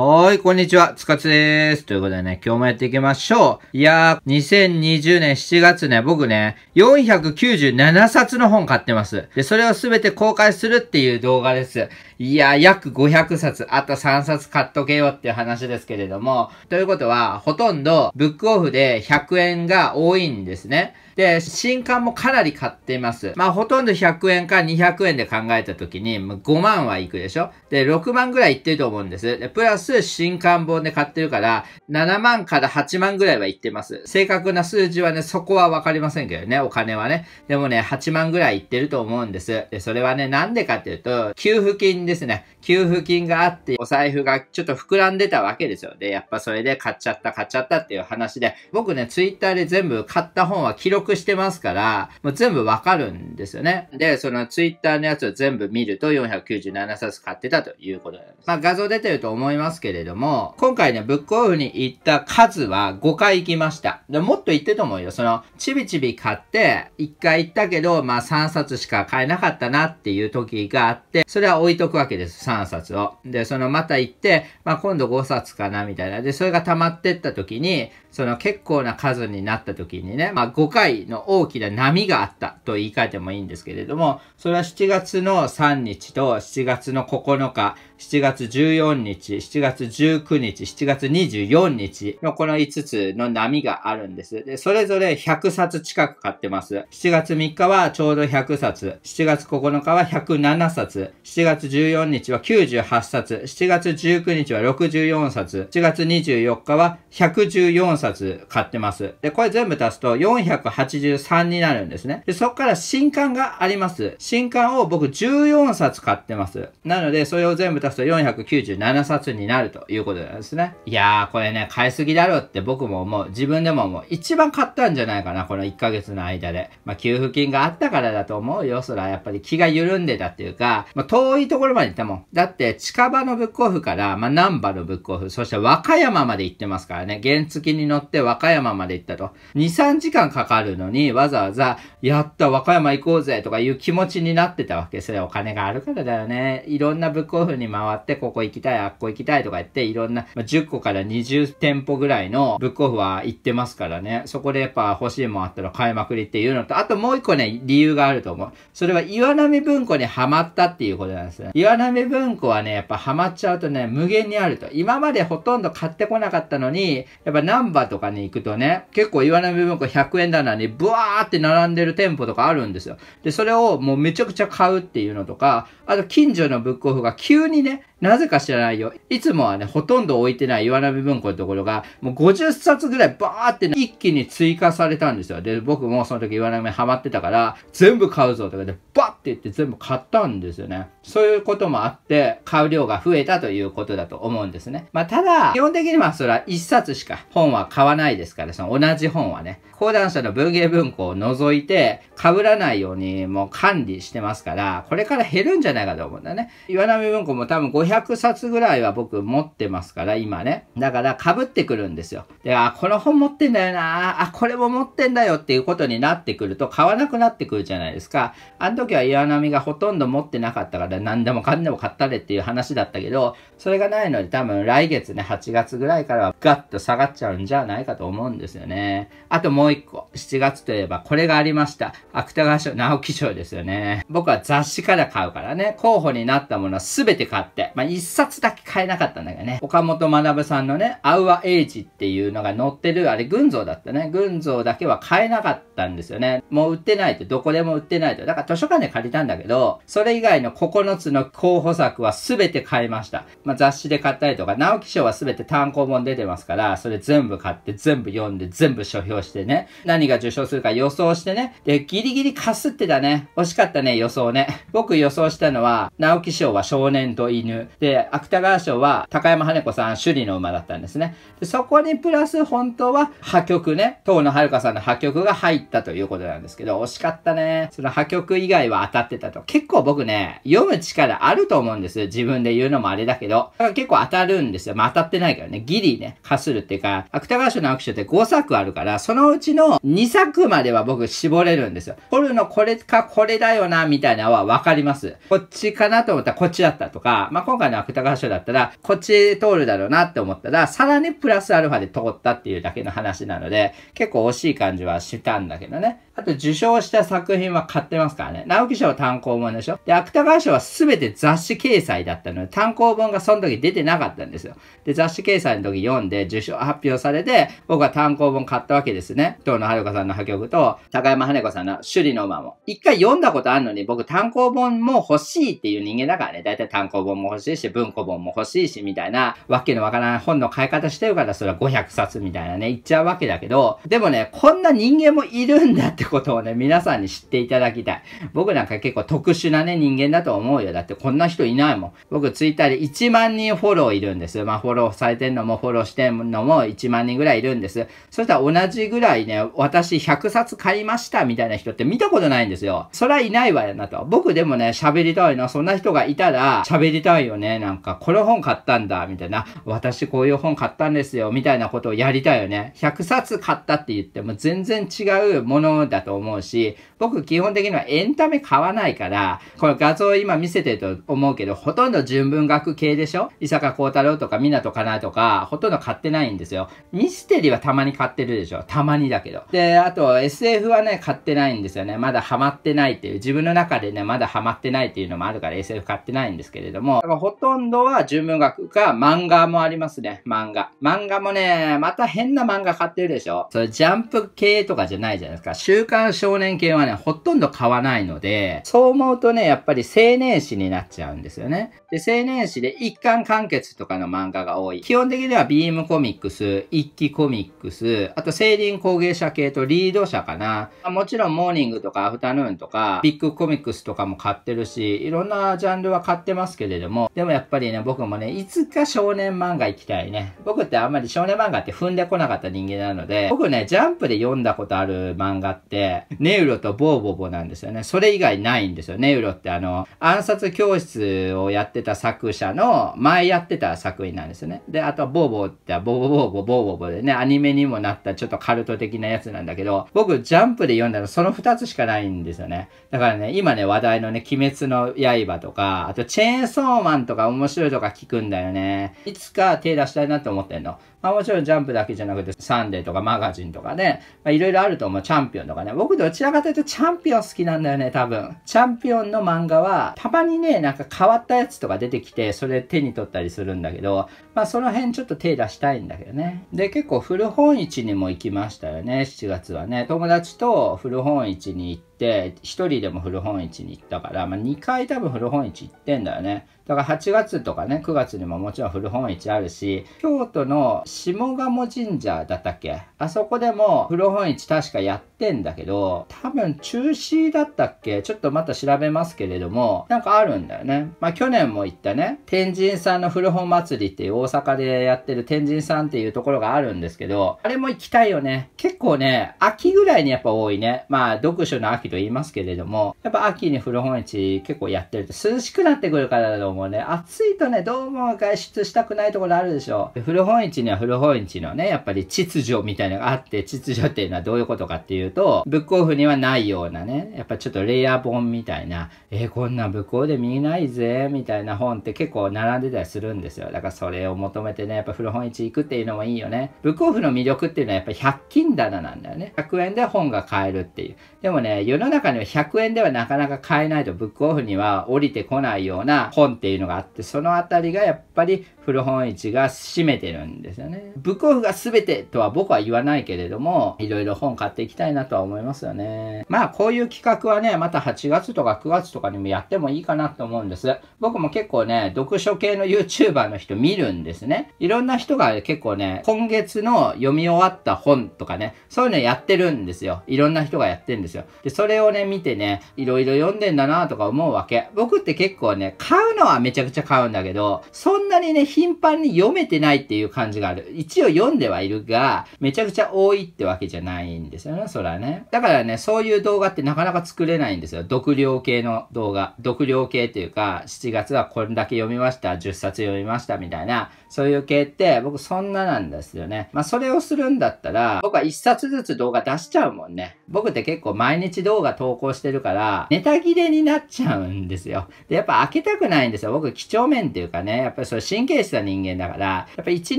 はい、こんにちは、つかつです。ということでね、今日もやっていきましょう。いやー、2020年7月ね、僕ね、497冊の本買ってます。で、それをすべて公開するっていう動画です。いやー、約500冊、あと3冊買っとけよっていう話ですけれども、ということは、ほとんどブックオフで100円が多いんですね。で、新刊もかなり買っています。まあ、ほとんど100円か200円で考えた時に、5万はいくでしょで、6万ぐらいいってると思うんです。で、プラス新刊本で買ってるから、7万から8万ぐらいはいってます。正確な数字はね、そこはわかりませんけどね、お金はね。でもね、8万ぐらいいってると思うんです。で、それはね、なんでかっていうと、給付金ですね。給付金があって、お財布がちょっと膨らんでたわけですよ。で、やっぱそれで買っちゃった、買っちゃったっていう話で、僕ね、ツイッターで全部買った本は記録してますから、もう全部わかるんですよね。で、そのツイッターのやつを全部見ると497冊買ってたということです。まあ画像出てると思いますけれども、今回ね、ブックオフに行った数は5回行きました。でもっと行ってと思うよ。その、ちびちび買って、1回行ったけど、まあ3冊しか買えなかったなっていう時があって、それは置いとくわけです。3 3冊を。で、そのまた行って、まあ、今度5冊かな、みたいな。で、それが溜まってった時に、その結構な数になった時にね、まあ、5回の大きな波があったと言い換えてもいいんですけれども、それは7月の3日と7月の9日、7月14日、7月19日、7月24日のこの5つの波があるんです。で、それぞれ100冊近く買ってます。7月3日はちょうど100冊、7月9日は107冊、7月14日はが98冊、7月19日は64冊、7月24日は114冊買ってます。で、これ全部足すと483になるんですね。で、そこから新刊があります。新刊を僕14冊買ってます。なので、それを全部足すと497冊になるということなんですね。いやー、これね、買いすぎだろうって僕も思う。自分でももう一番買ったんじゃないかな、この1ヶ月の間で。まあ、給付金があったからだと思うよ。そら、やっぱり気が緩んでたっていうか、まあ、遠いところまで行ったもん。だって近場のブックオフから、まあ、南波のブックオフ、そして和歌山まで行ってますからね。原付に乗って和歌山まで行ったと。2、3時間かかるのに、わざわざ、やった和歌山行こうぜとかいう気持ちになってたわけ。それお金があるからだよね。いろんなブックオフに回って、ここ行きたい、あっこ行きたいとか言って、いろんな、まあ、10個から20店舗ぐらいのブックオフは行ってますからね。そこでやっぱ欲しいもんあったら買いまくりっていうのと、あともう一個ね、理由があると思う。それは岩波文庫にハマったっていうことなんですね。岩波文文庫はね、やっぱハマっちゃうとね、無限にあると。今までほとんど買ってこなかったのに、やっぱナンバーとかに行くとね、結構岩波文庫100円棚にブワーって並んでる店舗とかあるんですよ。で、それをもうめちゃくちゃ買うっていうのとか、あと近所のブックオフが急にね、なぜか知らないよ。いつもはね、ほとんど置いてない岩波文庫のところが、もう50冊ぐらいバーって、ね、一気に追加されたんですよ。で、僕もその時岩波ハマってたから、全部買うぞとかで、バッて言って全部買ったんですよね。そういうこともあって、買う量が増えたということだと思うんですね。まあ、ただ、基本的にはそれは1冊しか本は買わないですから、その同じ本はね、講談社の文芸文庫を除いて、被らないようにもう管理してますから、これから減るんじゃないかと思うんだね。岩波文庫も多分500 500冊ぐらいは僕持ってますから、今ね。だから被ってくるんですよ。で、あ、この本持ってんだよな、あ、これも持ってんだよっていうことになってくると買わなくなってくるじゃないですか。あの時は岩波がほとんど持ってなかったから何でもかんでも買ったれっていう話だったけど、それがないので多分来月ね、8月ぐらいからはガッと下がっちゃうんじゃないかと思うんですよね。あともう一個、7月といえばこれがありました。芥川賞、直木賞ですよね。僕は雑誌から買うからね、候補になったものは全て買って、まあ、一冊だけ買えなかったんだけどね、岡本学さんのね、アウアエイジっていうのが載ってる、あれ、群像だったね。群像だけは買えなかったんですよね。もう売ってないと、どこでも売ってないと。だから図書館で借りたんだけど、それ以外の9つの候補作は全て買いました。まあ、雑誌で買ったりとか、直木賞は全て単行本出てますから、それ全部買って、全部読んで、全部書評してね、何が受賞するか予想してね、で、ギリギリかすってたね。惜しかったね、予想ね。僕予想したのは、直木賞は少年と犬、。で、芥川賞は高山羽子さん首里の馬だったんですね。でそこにプラス本当は破局ね、遠野遥さんの破局が入ったということなんですけど、惜しかったね。その破局以外は当たってたと。結構僕ね、読む力あると思うんです。自分で言うのもあれだけど。だから結構当たるんですよ。まあ当たってないからね、ギリね、かするっていうか、芥川賞のアクションって5作あるから、そのうちの2作までは僕絞れるんですよ。掘るのこれかこれだよな、みたいなのはわかります。こっちかなと思ったらこっちだったとか、まあ今今回の芥川賞だったら、こっち通るだろうなって思ったら、さらにプラスアルファで通ったっていうだけの話なので、結構惜しい感じはしたんだけどね。あと受賞した作品は買ってますからね。直木賞単行本でしょで、芥川賞は全て雑誌掲載だったので、単行本がその時出てなかったんですよ。で、雑誌掲載の時読んで受賞発表されて、僕は単行本買ったわけですね。東野子さんの破局と、高山羽子さんの首里の馬も。一回読んだことあるのに、僕単行本も欲しいっていう人間だからね。だいたい単行本も欲しいしいし、文庫本も欲しいし、みたいな、わけのわからない本の買い方してるから、それは500冊みたいなね、言っちゃうわけだけど、でもね、こんな人間もいるんだってことをね、皆さんに知っていただきたい。僕なんか結構特殊なね、人間だと思うよ。だってこんな人いないもん。僕ツイッターで1万人フォローいるんです。まあ、フォローされてんのも、フォローしてんのも1万人ぐらいいるんです。そしたら同じぐらいね、私100冊買いましたみたいな人って見たことないんですよ。そりゃいないわよなと。僕でもね、喋りたいな。そんな人がいたら、喋りたいよね。なんか、この本買ったんだ、みたいな。私こういう本買ったんですよ、みたいなことをやりたいよね。100冊買ったって言っても全然違うものだと思うし、僕基本的にはエンタメ買わないから、この画像今見せてると思うけど、ほとんど純文学系でしょ伊坂幸太郎とか湊かなとか、ほとんど買ってないんですよ。ミステリーはたまに買ってるでしょたまにだけど。で、あと SF はね、買ってないんですよね。まだハマってないっていう、自分の中でね、まだハマってないっていうのもあるから SF 買ってないんですけれども、ほとんどは純文学か漫画もありますね。漫画。漫画もね、また変な漫画買ってるでしょそれジャンプ系とかじゃないじゃないですか。週刊少年系はね、ほとんど買わないので、そう思うとね、やっぱり青年誌になっちゃうんですよね。で、青年誌で一巻完結とかの漫画が多い。基本的にはビームコミックス、一期コミックス、あと青林工芸者系とリード社かな。もちろんモーニングとかアフタヌーンとか、ビッグコミックスとかも買ってるし、いろんなジャンルは買ってますけれども、でもやっぱりね、僕もね、いつか少年漫画行きたいね。僕ってあんまり少年漫画って踏んでこなかった人間なので、僕ね、ジャンプで読んだことある漫画って、ネウロとボーボボなんですよね。それ以外ないんですよ。ネウロってあの、暗殺教室をやってた作者の、前やってた作品なんですよね。で、あとボーボーってボーボーボーボーボーボーでね、アニメにもなったちょっとカルト的なやつなんだけど、僕ジャンプで読んだのその2つしかないんですよね。だからね、今ね、話題のね、鬼滅の刃とか、あとチェーンソーマンとか面白いとか聞くんだよね。いつか手出したいなって思ってんの。まあもちろんジャンプだけじゃなくて、サンデーとかマガジンとかね、まあいろいろあると思う。チャンピオンとかね。僕どちらかというとチャンピオン好きなんだよね、多分。チャンピオンの漫画は、たまにね、なんか変わったやつとか出てきて、それ手に取ったりするんだけど、まあその辺ちょっと手出したいんだけどね。で、結構古本市にも行きましたよね、7月はね。友達と古本市に行って、、1人でも古本市に行ったから、まあ、2回多分古本市行ってんだよね。だから8月とかね、9月にももちろん古本市あるし、京都の下鴨神社だったっけあそこでも古本市確かやってってんだけど、多分中止だったっけちょっとまた調べますけれども、なんかあるんだよね。まあ去年も行ったね、天神さんの古本祭りっていう大阪でやってる天神さんっていうところがあるんですけど、あれも行きたいよね。結構ね、秋ぐらいにやっぱ多いね。まあ読書の秋と言いますけれども、やっぱ秋に古本市結構やってると涼しくなってくるからだと思うね。暑いとね、どうも外出したくないところあるでしょ。古本市には古本市のね、やっぱり秩序みたいなのがあって、秩序っていうのはどういうことかっていういと、ブックオフにはないようなね、やっぱちょっとレイヤー本みたいな、えー、こんなブックオフで見ないぜ、みたいな本って結構並んでたりするんですよ。だからそれを求めてね、やっぱ古本市行くっていうのもいいよね。ブックオフの魅力っていうのはやっぱ100均棚なんだよね。100円で本が買えるっていう。でもね、世の中には100円ではなかなか買えないとブックオフには降りてこないような本っていうのがあって、そのあたりがやっぱり古本市が占めてるんですよね。ブックオフが全てとは僕は言わないけれども、いろいろ本買っていきたいななとは思いますよね。まあ、こういう企画はね、また8月とか9月とかにもやってもいいかなと思うんです。僕も結構ね、読書系の YouTuber の人見るんですね。いろんな人が結構ね、今月の読み終わった本とかね、そういうのやってるんですよ。いろんな人がやってるんですよ。で、それをね、見てね、いろいろ読んでんだなとか思うわけ。僕って結構ね、買うのはめちゃくちゃ買うんだけど、そんなにね、頻繁に読めてないっていう感じがある。一応読んではいるが、めちゃくちゃ多いってわけじゃないんですよね、そからね。だからね、そういう動画ってなかなか作れないんですよ。読量系の動画。読量系っていうか、7月はこれだけ読みました、10冊読みましたみたいな、そういう系って、僕そんななんですよね。まあ、それをするんだったら、僕は一冊ずつ動画出しちゃうもんね。僕って結構毎日動画投稿してるから、ネタ切れになっちゃうんですよ。で、やっぱ開けたくないんですよ。僕、几帳面っていうかね、やっぱりそれ神経質な人間だから、やっぱ一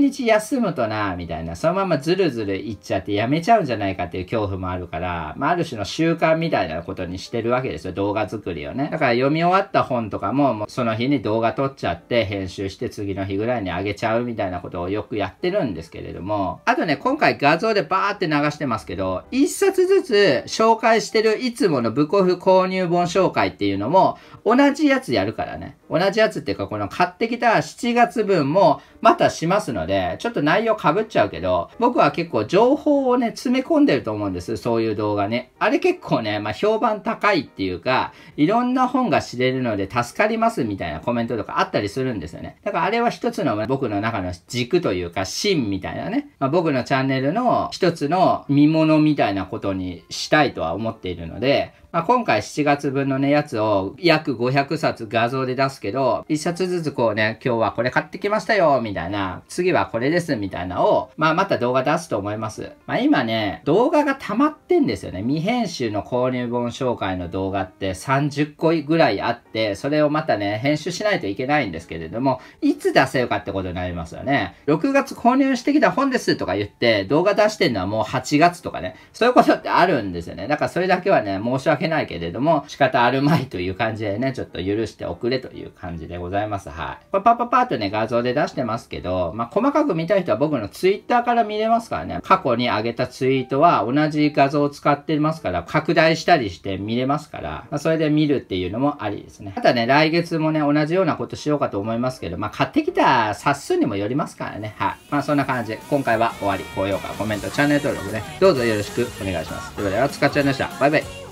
日休むとな、みたいな、そのままずるずるいっちゃってやめちゃうんじゃないかっていう恐怖もあるから、まあ、ある種の習慣みたいなことにしてるわけですよ。動画作りをね。だから読み終わった本とかも、もうその日に動画撮っちゃって、編集して次の日ぐらいに上げちゃう。ちゃうみたいなことをよくやってるんですけれども、あとね、今回画像でバーって流してますけど、一冊ずつ紹介してるいつものブコフ購入本紹介っていうのも、同じやつやるからね。同じやつっていうか、この買ってきた7月分もまたしますので、ちょっと内容被っちゃうけど、僕は結構情報をね、詰め込んでると思うんです。そういう動画ね。あれ結構ね、まあ、評判高いっていうか、いろんな本が知れるので助かりますみたいなコメントとかあったりするんですよね。だからあれは一つの僕のの中の軸というか芯みたいなね、まあ、僕のチャンネルの一つの見物みたいなことにしたいとは思っているので、まあ、今回7月分のね、やつを約500冊画像で出すけど、1冊ずつこうね、今日はこれ買ってきましたよ、みたいな、次はこれです、みたいなを、まあ、また動画出すと思います。まあ、今ね、動画が溜まってんですよね。未編集の購入本紹介の動画って30個ぐらいあって、それをまたね、編集しないといけないんですけれども、いつ出せよかってことになりますよね。6月購入してきた本ですとか言って、動画出してんのはもう8月とかね、そういうことってあるんですよね。だからそれだけはね、申し訳けないけれども、仕方あるまいという感じでね、ちょっと許しておくれという感じでございます。はい。これパパパーとね、画像で出してますけど、まあ、細かく見たい人は僕の twitter から見れますからね、過去に上げたツイートは同じ画像を使ってますから、拡大したりして見れますから、まあ、それで見るっていうのもありですね。ただね、来月もね、同じようなことしようかと思いますけど、まあ、買ってきた冊数にもよりますからね。はい。まあ、そんな感じで、今回は終わり、高評価、コメント、チャンネル登録ね、どうぞよろしくお願いします。ということで、あつかちゃんでした。バイバイ。